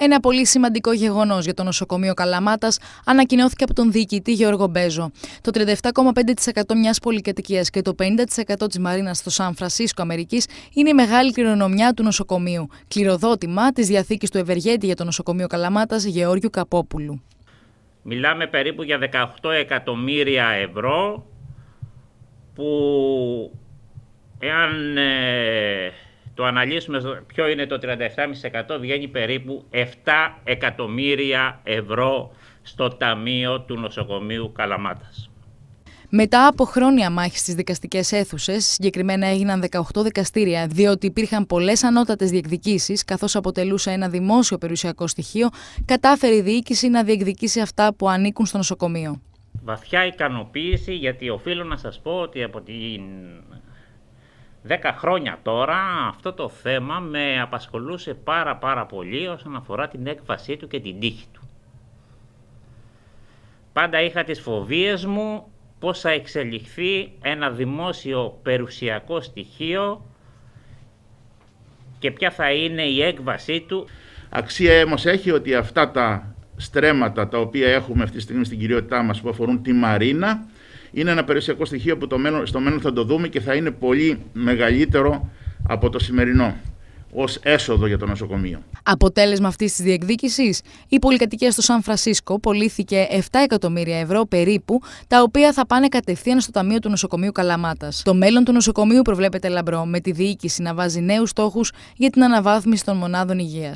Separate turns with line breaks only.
Ένα πολύ σημαντικό γεγονός για το νοσοκομείο Καλαμάτας ανακοινώθηκε από τον διοικητή Γιώργο Μπέζο. Το 37,5% μιας πολυκατοικίας και το 50% της Μαρίνας στο Σαν Φρανσίσκο Αμερικής είναι η μεγάλη κληρονομιά του νοσοκομείου. Κληροδότημα της διαθήκης του Ευεργέτη για το νοσοκομείο Καλαμάτας Γεώργιου Καπόπουλου.
Μιλάμε περίπου για 18 εκατομμύρια ευρώ που εάν ε, το αναλύσουμε ποιο είναι το 37,5% βγαίνει περίπου 7 εκατομμύρια ευρώ στο Ταμείο του Νοσοκομείου Καλαμάτας.
Μετά από χρόνια μάχης στις δικαστικές αίθουσες, συγκεκριμένα έγιναν 18 δικαστήρια, διότι υπήρχαν πολλές ανώτατες διεκδικήσεις, καθώς αποτελούσε ένα δημόσιο περιουσιακό στοιχείο, κατάφερε η διοίκηση να διεκδικήσει αυτά που ανήκουν στο νοσοκομείο.
Βαθιά ικανοποίηση, γιατί οφείλω να σας πω ότι από την Δέκα χρόνια τώρα αυτό το θέμα με απασχολούσε πάρα πάρα πολύ όσον αφορά την έκβασή του και την τύχη του. Πάντα είχα τις φοβίες μου πώς θα εξελιχθεί ένα δημόσιο περιουσιακό στοιχείο και ποια θα είναι η έκβασή του.
Αξία όμως έχει ότι αυτά τα στρέμματα τα οποία έχουμε αυτή τη στιγμή στην κυριότητά μας που αφορούν τη Μαρίνα είναι ένα περιουσιακό στοιχείο που το μέλλον, στο μέλλον θα το δούμε και θα είναι πολύ μεγαλύτερο από το σημερινό ως έσοδο για το νοσοκομείο.
Αποτέλεσμα αυτής της διεκδίκησης, η πολυκατοικία στο Σαν Φρανσίσκο πωλήθηκε 7 εκατομμύρια ευρώ περίπου, τα οποία θα πάνε κατευθείαν στο Ταμείο του Νοσοκομείου Καλαμάτας. Το μέλλον του νοσοκομείου προβλέπεται λαμπρό, με τη διοίκηση να βάζει νέους στόχους για την αναβάθμιση των μονάδων υγείας.